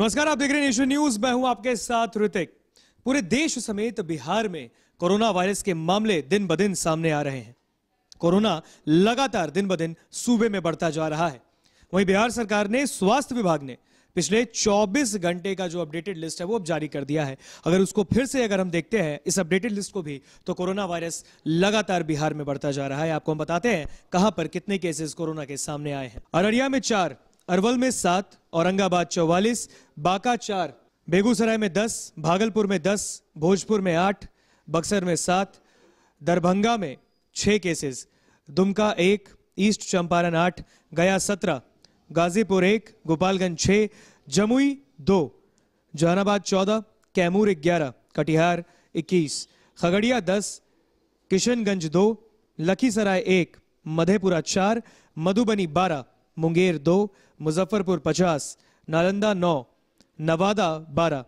नमस्कार आप देख रहे हैं नेशनल न्यूज मैं हूं आपके साथ ऋतिक पूरे देश समेत बिहार में कोरोना वायरस के मामले दिन ब दिन सामने आ रहे हैं कोरोना लगातार दिन ब दिन सूबे में बढ़ता जा रहा है वहीं बिहार सरकार ने स्वास्थ्य विभाग ने पिछले 24 घंटे का जो अपडेटेड लिस्ट है वो अब जारी कर दिया है अगर उसको फिर से अगर हम देखते हैं इस अपडेटेड लिस्ट को भी तो कोरोना वायरस लगातार बिहार में बढ़ता जा रहा है आपको हम बताते हैं कहां पर कितने केसेस कोरोना के सामने आए हैं अररिया में चार अरवल में सात औरंगाबाद चौवालीस बांका चार बेगूसराय में दस भागलपुर में दस भोजपुर में आठ बक्सर में सात दरभंगा में छः केसेस दुमका एक ईस्ट चंपारण आठ गया सत्रह गाजीपुर एक गोपालगंज छः जमुई दो जहानाबाद चौदह कैमूर ग्यारह कटिहार इक्कीस खगड़िया दस किशनगंज दो लखीसराय एक मधेपुरा चार मधुबनी बारह मुंगेर दो मुजफ्फरपुर पचास नालंदा नौ नवादा बारह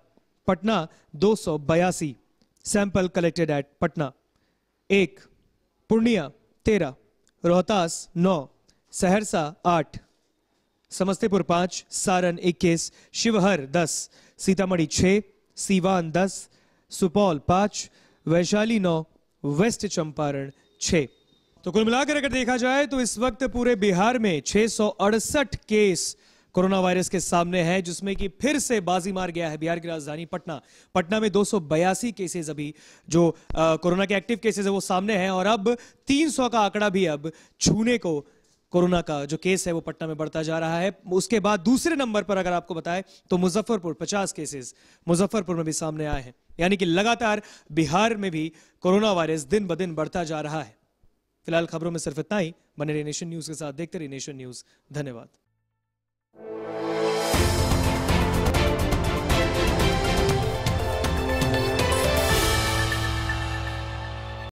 पटना दो सौ बयासी सैंपल कलेक्टेड एट पटना एक पूर्णिया तेरह रोहतास नौ सहरसा आठ समस्तीपुर पांच सारण इक्कीस शिवहर दस सीतामढ़ी छः सीवान दस सुपौल पाँच वैशाली नौ वेस्ट चंपारण छः तो कुल मिलाकर अगर देखा जाए तो इस वक्त पूरे बिहार में छह केस कोरोना वायरस के सामने है जिसमें कि फिर से बाजी मार गया है बिहार की राजधानी पटना पटना में दो केसेस अभी जो कोरोना के एक्टिव केसेस है वो सामने हैं और अब 300 का आंकड़ा भी अब छूने को कोरोना का जो केस है वो पटना में बढ़ता जा रहा है उसके बाद दूसरे नंबर पर अगर आपको बताएं तो मुजफ्फरपुर 50 केसेस मुजफ्फरपुर में भी सामने आए हैं यानी कि लगातार बिहार में भी कोरोना वायरस दिन ब दिन बढ़ता जा रहा है फिलहाल खबरों में सिर्फ इतना ही बने रहिए नेशन न्यूज़ के साथ देखते रहिए नेशन न्यूज़ धन्यवाद